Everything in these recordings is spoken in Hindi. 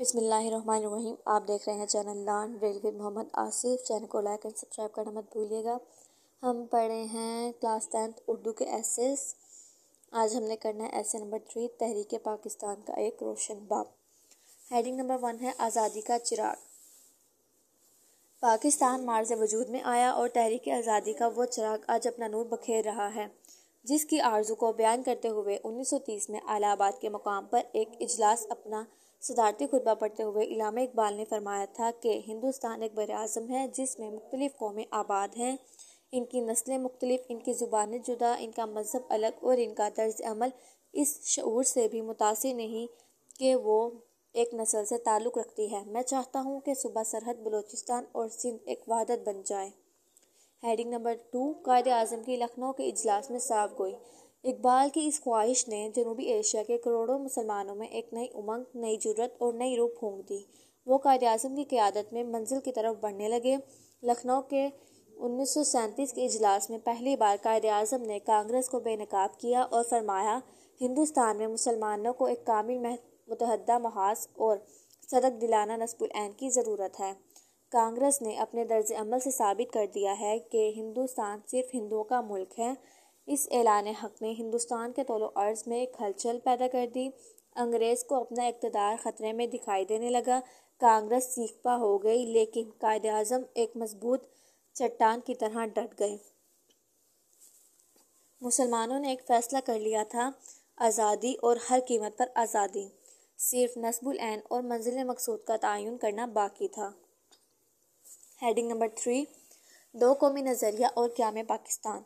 बिसमीम आप देख रहे हैं चैनल लान रेलवे मोहम्मद आसिफ चैनल को लाइक एंड सब्सक्राइब करना मत भूलिएगा हम पढ़े हैं क्लास टेंथ उर्दू के एसेस आज हमने करना है एसे नंबर थ्री तहरीक पाकिस्तान का एक रोशन बाप हेडिंग नंबर वन है आज़ादी का चिराग पाकिस्तान मार्ज वजूद में आया और तहरीक आज़ादी का वो चिराग आज अपना नूर बखेर रहा है जिसकी आर्जू को बयान करते हुए 1930 में अलाहाबाद के मुकाम पर एक इजलास अपना सदारती खुतबा पढ़ते हुए इलामा इकबाल ने फरमाया था कि हिंदुस्तान एक बर अज़म है जिसमें मुख्तलिफ़ कौमें आबाद हैं इनकी नस्लें मुख्तलिफ इनकी ज़ुबान जुदा इनका मज़हब अलग और इनका तर्ज अमल इस शूर से भी मुतासर नहीं कि वो एक नस्ल से ताल्लुक़ रखती है मैं चाहता हूँ कि सुबह सरहद बलोचिस्तान और सिंध एक वहादत बन जाए हेडिंग नंबर टू कायद अजम की लखनऊ के इजलास में साफ गोई इकबाल की इस ख्वाहिश ने जनूबी एशिया के करोड़ों मुसलमानों में एक नई उमंग नई जरूरत और नई रूप फूंक दी वो कायद अजम की क्यादत में मंजिल की तरफ बढ़ने लगे लखनऊ के उन्नीस के इजलास में पहली बार कायद अजम ने कांग्रेस को बेनकाब किया और फरमाया हिंदुस्तान में मुसलमानों को एक कामिल मतहदा महाज और सदक दिलाना नसबुल ऐन की ज़रूरत है कांग्रेस ने अपने दर्ज अमल से साबित कर दिया है कि हिंदुस्तान सिर्फ हिंदुओं का मुल्क है इस ऐलान हक़ ने हिंदुस्तान के तोलो अर्ज़ में एक हलचल पैदा कर दी अंग्रेज़ को अपना इकतदार ख़तरे में दिखाई देने लगा कांग्रेस सीखपा हो गई लेकिन कायद अजम एक मजबूत चट्टान की तरह डट गए मुसलमानों ने एक फैसला कर लिया था आज़ादी और हर कीमत पर आज़ादी सिर्फ नस्बुल और मंजिल मकसूद का तयन करना बाकी था हेडिंग नंबर थ्री दो कौमी नज़रिया और क्या में पाकिस्तान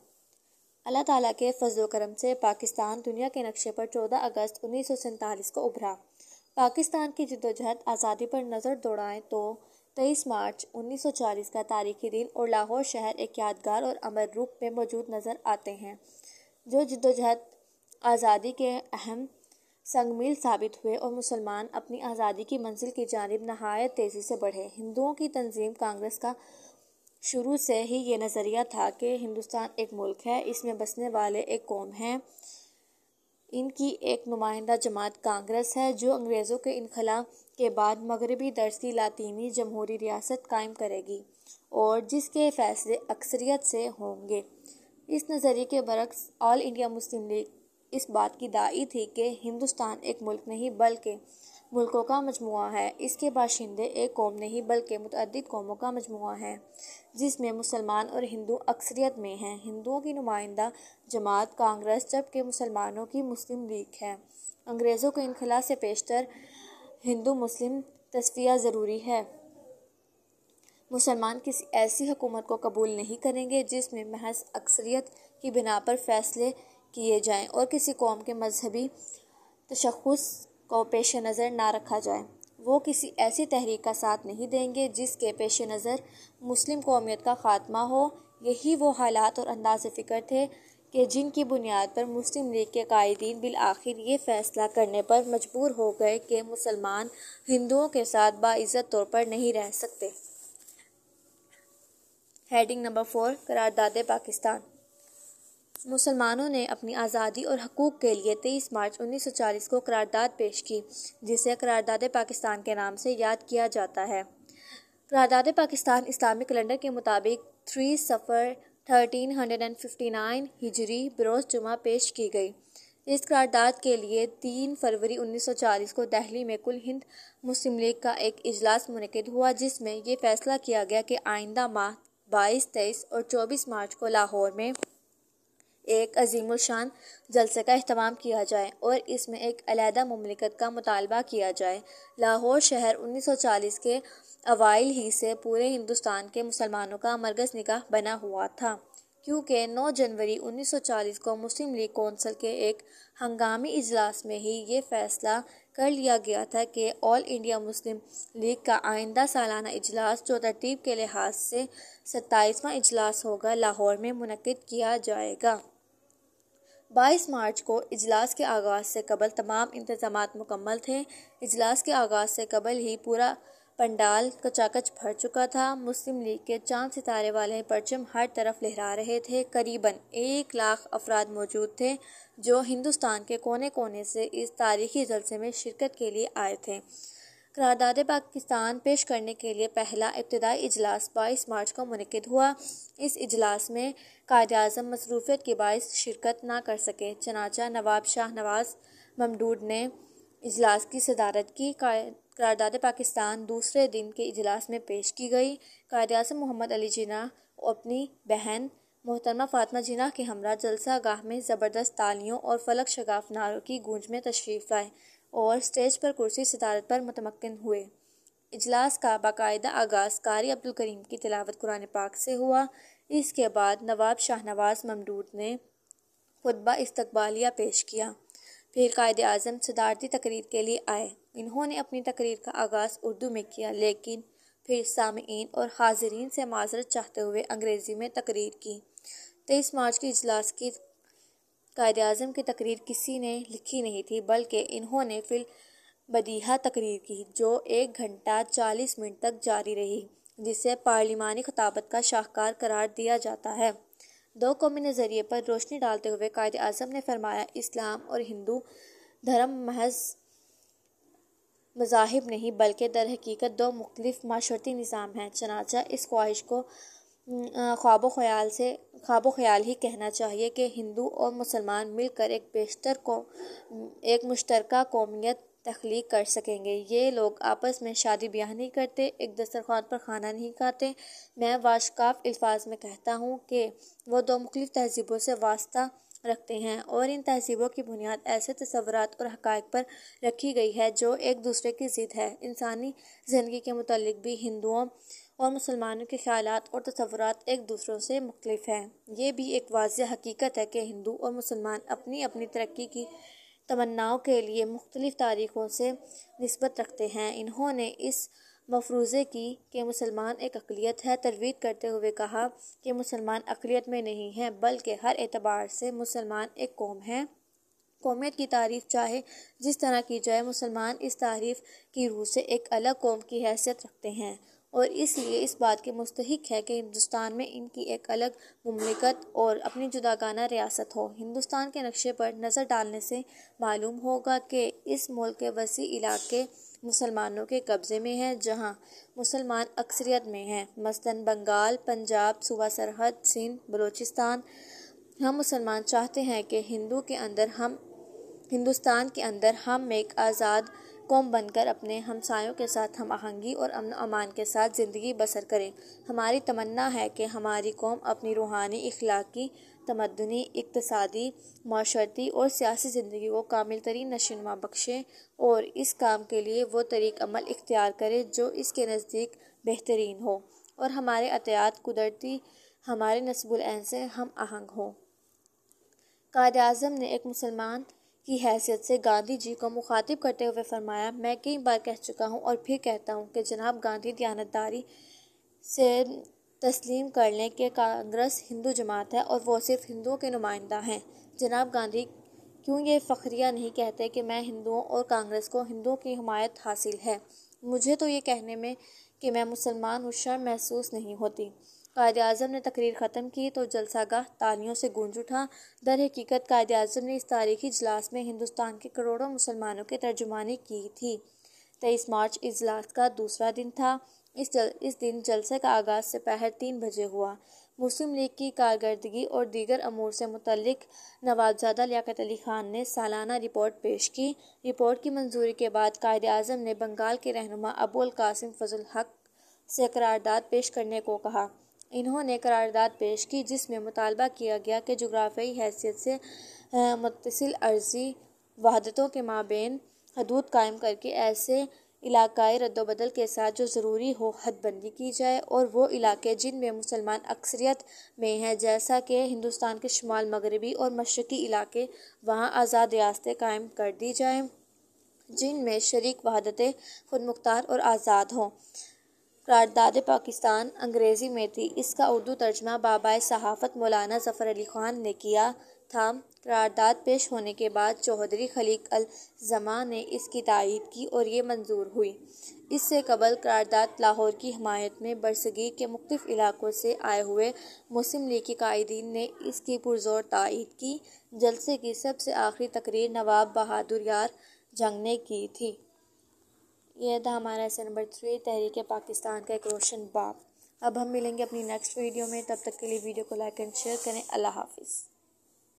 अल्लाह ताला के फजल करम से पाकिस्तान दुनिया के नक्शे पर 14 अगस्त उन्नीस को उभरा पाकिस्तान की जदोजहद आज़ादी पर नज़र दौड़ाएं तो 23 मार्च 1940 का तारीखी दिन और लाहौर शहर एक यादगार और अमर रूप में मौजूद नज़र आते हैं जो जदोजहद आज़ादी के अहम संगमील साबित हुए और मुसलमान अपनी आज़ादी की मंजिल की जानब नहायत तेज़ी से बढ़े हिंदुओं की तंजीम कांग्रेस का शुरू से ही ये नज़रिया था कि हिंदुस्तान एक मुल्क है इसमें बसने वाले एक कौम है इनकी एक नुमाइंदा जमात कांग्रेस है जो अंग्रेज़ों के इनखला के बाद मगरबी दर्जी लातीनी जमहूरी रियासत कायम करेगी और जिसके फैसले अक्सरियत से होंगे इस नज़रिए के बरक्स ऑल इंडिया मुस्लिम लीग इस बात की दाई थी कि हिंदुस्तान एक मुल्क नहीं बल्कि मुल्कों का मजमू है इसके बाशिंदे एक कौम नहीं बल्कि मुतद कौमों का मजमू है जिसमें मुसलमान और हिंदू अक्सरियत में हैं हिंदुओं की नुमाइंदा जमात कांग्रेस जबकि मुसलमानों की मुस्लिम लीग है अंग्रेज़ों के इनखला से पेशतर हिंदू मुस्लिम तस्फिया ज़रूरी है मुसलमान किसी ऐसी हुकूमत को कबूल नहीं करेंगे जिसमें महज अक्सरियत की बिना पर फैसले किए जाएं और किसी कौम के मजहबी तशखस को पेश नज़र ना रखा जाए वो किसी ऐसी तहरीक का साथ नहीं देंगे जिसके पेश नज़र मुस्लिम कौमियत का खात्मा हो यही वो हालात और अंदाज फ़िक्र थे कि जिनकी बुनियाद पर मुस्लिम लीग के कायदीन बिल आखिर ये फ़ैसला करने पर मजबूर हो गए कि मुसलमान हिंदुओं के साथ बाज़्ज़त तौर पर नहीं रह सकते हेडिंग नंबर फोर करारदाद पाकिस्तान मुसलमानों ने अपनी आज़ादी और हकूक़ के लिए 23 मार्च 1940 को करारदाद पेश की जिसे करारदाद पाकिस्तान के नाम से याद किया जाता है करारदाद पाकिस्तान इस्लामिक कैलेंडर के मुताबिक थ्री सफ़र thirteen hundred and fifty nine हिजरी बरोज़ जुमा पेश की गई इस करारदाद के लिए तीन फरवरी 1940 को दिल्ली में कुल हिंद मुस्लिम लीग का एक इजलास मनकद हुआ जिसमें यह फैसला किया गया कि आइंदा माह बाईस तेईस और चौबीस मार्च को लाहौर में एक शान जलसे का अहतमाम किया जाए और इसमें एक अलहदा ममलिकत का मुतालबा किया जाए लाहौर शहर 1940 के अवाइल ही से पूरे हिंदुस्तान के मुसलमानों का मरगज निकाह बना हुआ था क्योंकि 9 जनवरी 1940 को मुस्लिम लीग कौंसिल के एक हंगामी इजलास में ही ये फैसला कर लिया गया था कि ऑल इंडिया मुस्लिम लीग का आइंदा सालाना इजलास जो तरतीब के लिहाज से सत्ताईसवां इजलास होगा लाहौर में मनद किया जाएगा बाईस मार्च को इजलास के आगाज़ से कबल तमाम इंतजाम मुकम्मल थे इजलास के आगाज़ से कबल ही पूरा पंडाल कचाकच भर चुका था मुस्लिम लीग के चांद सितारे वाले परचम हर तरफ लहरा रहे थे करीबन एक लाख अफराद मौजूद थे जो हिंदुस्तान के कोने कोने से इस तारीखी जलसे में शिरकत के लिए आए थे करारदाद पाकिस्तान पेश करने के लिए पहला इब्तदाई इजलास बाईस मार्च को मनद हुआ इस इजलास में कायद अजम मसरूफियत के बायस शिरकत ना कर सके चनाचा नवाब शाह नवाज ममडूड ने इजलास की सदारत की करारदाद पाकिस्तान दूसरे दिन के इजलास में पेश की गई कायद अजम मोहम्मद अली जिना अपनी बहन मोहतरमा फातमा जिना के हमरा जलसा गाह में ज़बरदस्त तालियों और फलक शगाफ नारों की गूंज में तशरीफ़ लाए और स्टेज पर कुर्सी सदारत पर मतमक्न हुए इजलास का बाकायदा आगाज़ कारी अब्दुल करीम की तिलावत कुरान पाक से हुआ इसके बाद नवाब शाहनवाज ममदूद ने खुतबा इस्तबालिया पेश किया फिर कायद अजम सदारती तकरीर के लिए आए इन्होंने अपनी तकरीर का आगाज़ उर्दू में किया लेकिन फिर सामीन और हाजरीन से माजरत चाहते हुए अंग्रेज़ी में तकरीर की तेईस मार्च के अजलास की कायद अजम की तकरीर किसी ने लिखी नहीं थी बल्कि इन्होंने फिल बदीहा तकरीर की जो एक घंटा चालीस मिनट तक जारी रही जिसे पार्लिमानी खताबत का शाहकार करार दिया जाता है दो कौमी नज़रिए पर रोशनी डालते हुए कायद अजम ने फरमाया इस्लाम और हिंदू धर्म महज मजाहब नहीं बल्कि दर हकीकत दो मुख्तलिफ माशरती निज़ाम हैं चनाचा इस ख्वाहिश को ख्वाब ख्याल से ख्वाब ख्याल ही कहना चाहिए कि हिंदू और मुसलमान मिलकर एक बेशतर को एक मुश्तर कौमियत तख्लीक कर सकेंगे ये लोग आपस में शादी ब्याह नहीं करते एक दस्तरखान पर खाना नहीं खाते मैं वाशकाफ अल्फाज में कहता हूँ कि वो दो मुख्तु तहजीबों से वास्ता रखते हैं और इन तहजीबों की बुनियाद ऐसे तस्वरत और हक़ पर रखी गई है जो एक दूसरे की ज़िद है इंसानी ज़िंदगी के मतलब भी हिंदुओं और मुसलमानों के ख्याल और तस्वरत एक दूसरों से मुख्तफ हैं ये भी एक वाज हकीकत है कि हिंदू और मुसलमान अपनी अपनी तरक्की की तमन्नाओं के लिए मुख्तलिफ तारीखों से नस्बत रखते हैं इन्होंने इस मफरूज़े की कि मुसलमान एक अकलीत है तरवीज करते हुए कहा कि मुसलमान अकलीत में नहीं है बल्कि हर एतबार से मुसलमान एक कौम है कौमियत की तारीफ चाहे जिस तरह की जाए मुसलमान इस तारीफ की रूह से एक अलग कौम की हैसियत रखते हैं और इसलिए इस बात के मुस्तक है कि हिंदुस्तान में इनकी एक अलग ममलिकत और अपनी जुदागाना रियासत हो हिंदुस्तान के नक्शे पर नज़र डालने से मालूम होगा कि इस मुल्क के वसी इलाके मुसलमानों के कब्ज़े में हैं जहाँ मुसलमान अक्सरियत में हैं मसलन बंगाल पंजाब सूबा सरहद सिंध बलूचिस्तान हम मुसलमान चाहते हैं कि हिंदू के अंदर हम हिंदुस्तान के अंदर हम एक आज़ाद कौम बनकर अपने हमसायों के साथ हम आहंगी और अमन अमान के साथ ज़िंदगी बसर करें हमारी तमन्ना है कि हमारी कौम अपनी रूहानी इखलाकी तमदनी इकतसादी माशरती और सियासी ज़िंदगी को कामिल तरीन नशनमा बख्शे और इस काम के लिए वो तरीक अमल इख्तियार करे जो इसके नज़दीक बेहतरीन हो और हमारे अतियात कुदरती हमारे नसबुल से हम आहंग हों कायद अजम ने एक मुसलमान की हैसियत से गांधी जी को मुखातिब करते हुए फरमाया मैं कई बार कह चुका हूँ और फिर कहता हूँ कि जनाब गांधी दयानतदारी से तस्लीम कर लें कि कांग्रेस हिंदू जमात है और वो सिर्फ हिंदुओं के नुमाइंदा हैं जनाब गांधी क्यों ये फ़खरिया नहीं कहते कि मैं हिंदुओं और कांग्रेस को हिंदुओं की हमायत हासिल है मुझे तो ये कहने में कि मैं मुसलमान हूँ शर्म महसूस नहीं होती कायद अजम ने तकरीर ख़त्म की तो जलसा गाह तालियों से गूंज उठा दर हकीकत कायद अजम ने इस तारीखी इजलास में हिंदुस्तान के करोड़ों मुसलमानों की तर्जुमानी की थी तेईस मार्च इजलास का दूसरा दिन था इस जल इस दिन जलसे का आगाज़ सुपहर तीन बजे हुआ मुस्लिम लीग की कारकर्दगी और दीगर अमूर से मुतलक नवाबजादा लियाकत अली खान ने सालाना रिपोर्ट पेश की रिपोर्ट की मंजूरी के बाद कायद अजम ने बंगाल के रहनुमा अबुल कासिम फजल हक से करारदाद पेश करने को कहा इन्होंने करारदाद पेश की जिसमें मुतालबा किया गया कि जोग्राफियाई हैसियत से मुतसिल अर्जी वहादतों के माबेन हदूद कायम करके ऐसे इलाकाई रद्दबदल के साथ जो ज़रूरी हो हदबंदी की जाए और वो इलाके जिनमें मुसलमान अक्सरियत में हैं जैसा कि हिंदुस्तान के शुमाल मगरबी और मशरकी इलाके वहाँ आज़ाद रियासतें कायम कर दी जाएँ जिनमें शरीक वहादतें खुद मुख्तार और आज़ाद हों राजदाद पाकिस्तान अंग्रेज़ी में थी इसका उर्दू तर्जमा बाबाए सहाफ़त मौलाना ज़फ़र अली ख़ान ने किया था करारदाद पेश होने के बाद चौधरी खलीक अल जमा ने इसकी तायद की और ये मंजूर हुई इससे कबल करारदाद लाहौर की हमायत में बरसगी के मुख्तफ इलाकों से आए हुए मुस्लिम लीग के कायदीन ने इसकी पुरजोर तायद की जलसे की सबसे आखिरी तकरीर नवाब बहादुर यार जंग ने की थी यह था हमारा ऐसे नंबर थ्री तहरीक पाकिस्तान का एक रोशन बाप अब हम मिलेंगे अपनी नेक्स्ट वीडियो में तब तक के लिए वीडियो को लाइक एंड शेयर करें अल्लाह हाफिज़